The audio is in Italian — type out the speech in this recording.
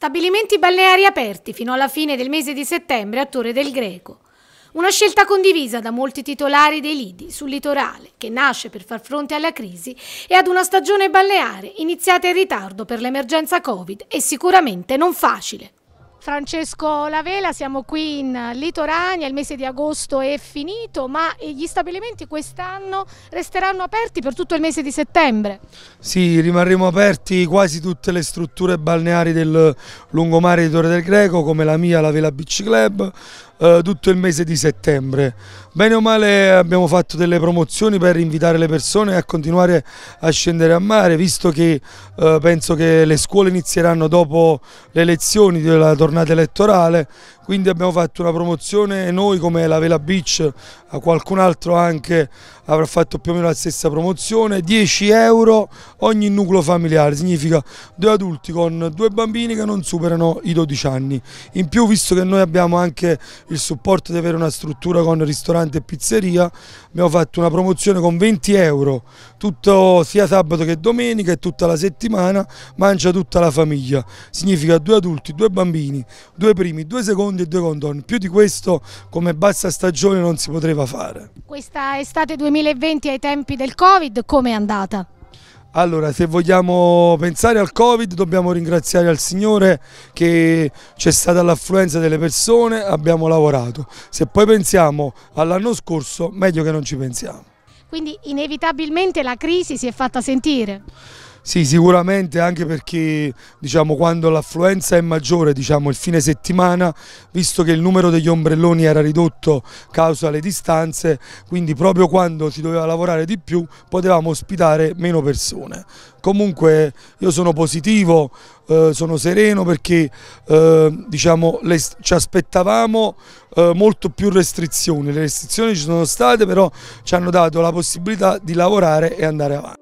Stabilimenti balneari aperti fino alla fine del mese di settembre a Torre del Greco. Una scelta condivisa da molti titolari dei lidi sul litorale, che nasce per far fronte alla crisi e ad una stagione balneare iniziata in ritardo per l'emergenza Covid e sicuramente non facile. Francesco Lavela, siamo qui in Litorania, il mese di agosto è finito, ma gli stabilimenti quest'anno resteranno aperti per tutto il mese di settembre? Sì, rimarremo aperti quasi tutte le strutture balneari del lungomare di Torre del Greco, come la mia, la Vela Beach Club, eh, tutto il mese di settembre. Bene o male abbiamo fatto delle promozioni per invitare le persone a continuare a scendere a mare, visto che eh, penso che le scuole inizieranno dopo le elezioni della tornata elettorale, quindi abbiamo fatto una promozione noi come la Vela Beach, qualcun altro anche avrà fatto più o meno la stessa promozione, 10 euro ogni nucleo familiare, significa due adulti con due bambini che non superano i 12 anni. In più visto che noi abbiamo anche il supporto di avere una struttura con ristorante e pizzeria, abbiamo fatto una promozione con 20 euro, tutto, sia sabato che domenica e tutta la settimana, mangia tutta la famiglia, significa due adulti, due bambini, due primi, due secondi e due condoni, più di questo come bassa stagione non si poteva fare. Questa estate 2020 ai tempi del Covid, come è andata? Allora, se vogliamo pensare al Covid dobbiamo ringraziare al Signore che c'è stata l'affluenza delle persone, abbiamo lavorato. Se poi pensiamo all'anno scorso, meglio che non ci pensiamo. Quindi inevitabilmente la crisi si è fatta sentire? Sì, sicuramente anche perché diciamo, quando l'affluenza è maggiore diciamo, il fine settimana, visto che il numero degli ombrelloni era ridotto causa le distanze, quindi proprio quando si doveva lavorare di più potevamo ospitare meno persone. Comunque io sono positivo, eh, sono sereno perché eh, diciamo, le, ci aspettavamo eh, molto più restrizioni, le restrizioni ci sono state però ci hanno dato la possibilità di lavorare e andare avanti.